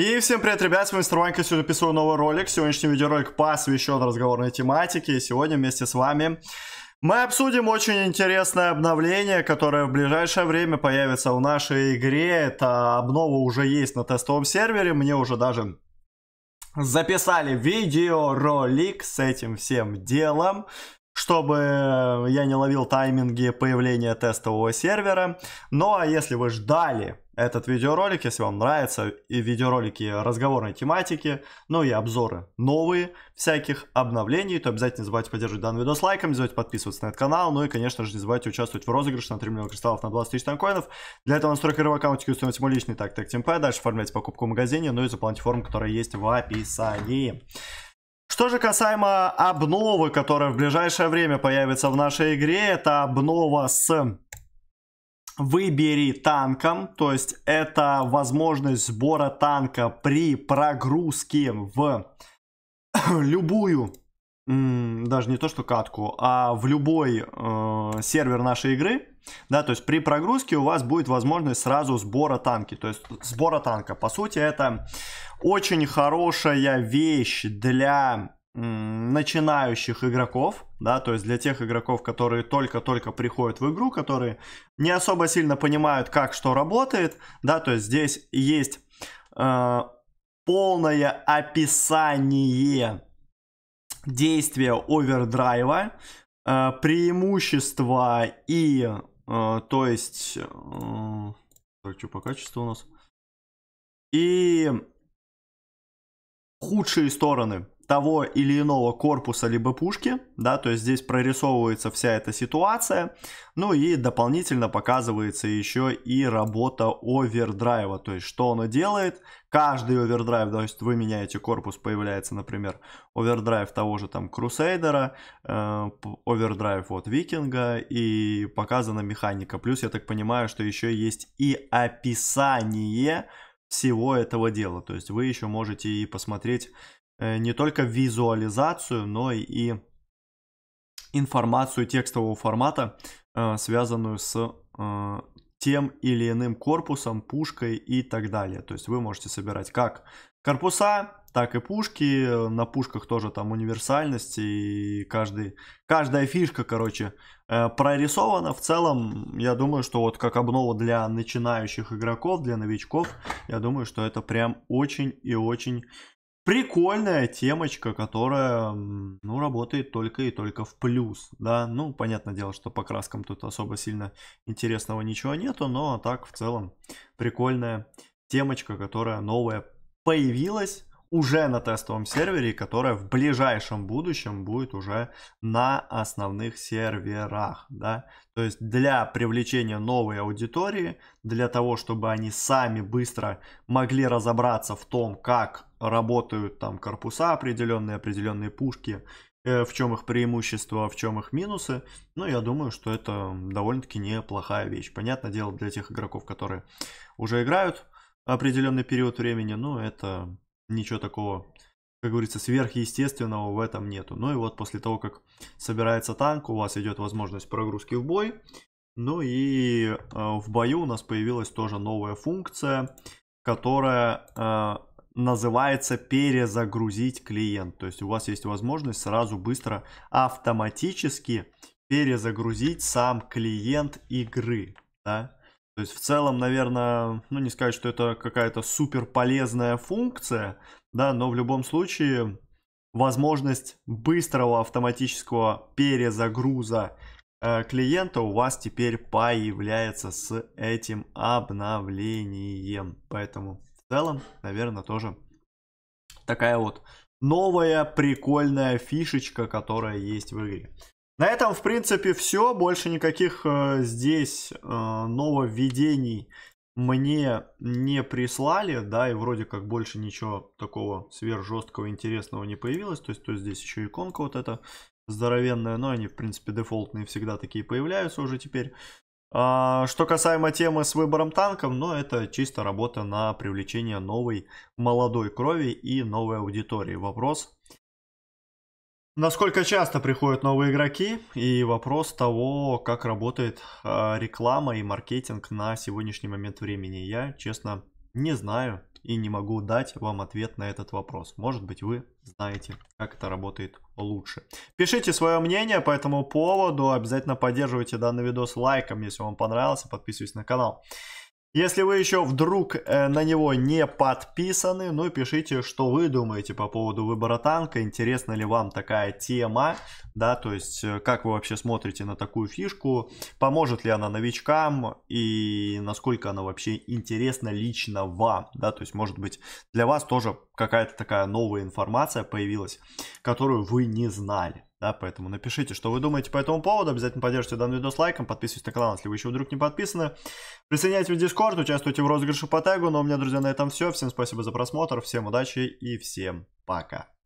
И всем привет, ребят, с вами Мистер сегодня записываю новый ролик. Сегодняшний видеоролик посвящен разговорной тематике. И сегодня вместе с вами мы обсудим очень интересное обновление, которое в ближайшее время появится в нашей игре. Это обнова уже есть на тестовом сервере, мне уже даже записали видеоролик с этим всем делом чтобы я не ловил тайминги появления тестового сервера. Ну а если вы ждали этот видеоролик, если вам нравятся и видеоролики разговорной тематики, ну и обзоры новые всяких обновлений, то обязательно не забывайте поддерживать данный видос лайком, не забывайте подписываться на этот канал, ну и, конечно же, не забывайте участвовать в розыгрыше на 3 миллиона кристаллов на 20 тысяч танкоинов. Для этого настройка первого аккаунта установите мой личный так так темпе, дальше оформляйте покупку в магазине, ну и заполните форму, которая есть в описании. Что же касаемо обновы, которая в ближайшее время появится в нашей игре, это обнова с выбери танком, то есть это возможность сбора танка при прогрузке в любую, даже не то что катку, а в любой э, сервер нашей игры, да, то есть при прогрузке у вас будет возможность сразу сбора танки, то есть сбора танка, по сути это очень хорошая вещь для начинающих игроков, да, то есть для тех игроков, которые только-только приходят в игру, которые не особо сильно понимают, как что работает, да, то есть здесь есть э, полное описание действия овердрайва, э, преимущества и, э, то есть, э, что по качеству у нас, и худшие стороны того или иного корпуса либо пушки, да, то есть здесь прорисовывается вся эта ситуация, ну и дополнительно показывается еще и работа овердрайва, то есть что оно делает, каждый овердрайв, то есть вы меняете корпус, появляется, например, овердрайв того же там Крусейдера, э, овердрайв вот Викинга и показана механика, плюс я так понимаю, что еще есть и описание всего этого дела, то есть вы еще можете и посмотреть Э, не только визуализацию, но и информацию текстового формата, э, связанную с э, тем или иным корпусом, пушкой и так далее. То есть вы можете собирать как корпуса, так и пушки. На пушках тоже там универсальность и каждый, каждая фишка, короче, прорисована. В целом, я думаю, что вот как обнова для начинающих игроков, для новичков, я думаю, что это прям очень и очень прикольная темочка, которая, ну, работает только и только в плюс, да, ну, понятное дело, что по краскам тут особо сильно интересного ничего нету, но так в целом прикольная темочка, которая новая появилась, уже на тестовом сервере, которая в ближайшем будущем будет уже на основных серверах, да. То есть для привлечения новой аудитории, для того, чтобы они сами быстро могли разобраться в том, как работают там корпуса определенные, определенные пушки, э, в чем их преимущества, в чем их минусы. Ну, я думаю, что это довольно-таки неплохая вещь. Понятное дело, для тех игроков, которые уже играют определенный период времени, ну, это ничего такого, как говорится, сверхъестественного в этом нету. Ну и вот после того, как собирается танк, у вас идет возможность прогрузки в бой. Ну и э, в бою у нас появилась тоже новая функция, которая э, называется перезагрузить клиент. То есть у вас есть возможность сразу быстро автоматически перезагрузить сам клиент игры. Да? То есть в целом, наверное, ну не сказать, что это какая-то супер полезная функция, да, но в любом случае возможность быстрого автоматического перезагруза э, клиента у вас теперь появляется с этим обновлением. Поэтому в целом, наверное, тоже такая вот новая прикольная фишечка, которая есть в игре. На этом, в принципе, все. Больше никаких э, здесь э, нововведений мне не прислали, да, и вроде как больше ничего такого сверхжесткого интересного не появилось. То есть, то здесь еще иконка вот эта здоровенная, но они, в принципе, дефолтные всегда такие появляются уже теперь. А, что касаемо темы с выбором танков, ну, это чисто работа на привлечение новой молодой крови и новой аудитории. Вопрос, Насколько часто приходят новые игроки и вопрос того, как работает а, реклама и маркетинг на сегодняшний момент времени. Я, честно, не знаю и не могу дать вам ответ на этот вопрос. Может быть, вы знаете, как это работает лучше. Пишите свое мнение по этому поводу. Обязательно поддерживайте данный видос лайком, если вам понравился. Подписывайтесь на канал. Если вы еще вдруг э, на него не подписаны, ну и пишите, что вы думаете по поводу выбора танка, интересна ли вам такая тема, да, то есть э, как вы вообще смотрите на такую фишку, поможет ли она новичкам и насколько она вообще интересна лично вам, да, то есть может быть для вас тоже какая-то такая новая информация появилась, которую вы не знали. Да, поэтому напишите, что вы думаете по этому поводу. Обязательно поддержите данный видос лайком, подписывайтесь на канал, если вы еще вдруг не подписаны. Присоединяйтесь в Discord, участвуйте в розыгрыше по тегу. Ну а у меня, друзья, на этом все. Всем спасибо за просмотр, всем удачи и всем пока.